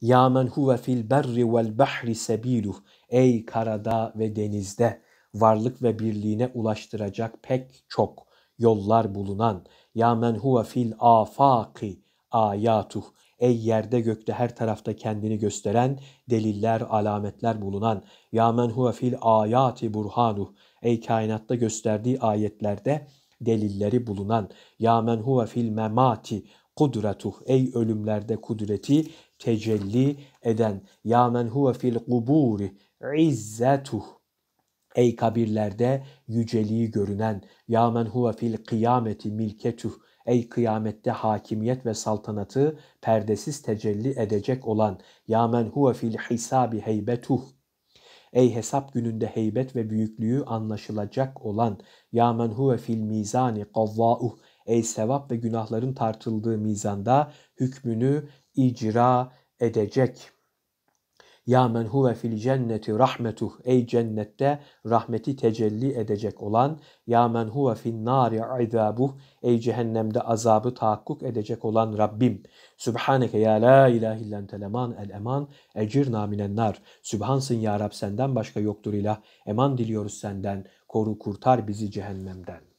Ya men huve fil berri vel bahri sebiluh. Ey karada ve denizde varlık ve birliğine ulaştıracak pek çok yollar bulunan. Ya men huve fil afaki ayatuh. Ey yerde gökte her tarafta kendini gösteren deliller, alametler bulunan. Ya men huve fil ayati burhanuh. Ey kainatta gösterdiği ayetlerde delilleri bulunan. Ya men huve fil memati kudratuh ey ölümlerde kudreti tecelli eden ya men huve fil kuburi izzetuh ey kabirlerde yüceliği görünen ya men huve fil kıyameti milketuh Ey kıyamette hakimiyet ve saltanatı perdesiz tecelli edecek olan ya men huve fil hisabi heybetuh. Ey hesap gününde heybet ve büyüklüğü anlaşılacak olan ya men huve fil mizani qavvauh ey sevap ve günahların tartıldığı mizanda hükmünü icra edecek. Ya men huve fil cenneti rahmetuh. Ey cennette rahmeti tecelli edecek olan. Ya men huve fin nari izabuh. Ey cehennemde azabı tahakkuk edecek olan Rabbim. Sübhaneke ya la ilahe illen teleman el eman. Ecir naminen nar. Sübhansın ya Rab senden başka yoktur ilah. Eman diliyoruz senden. Koru kurtar bizi cehennemden.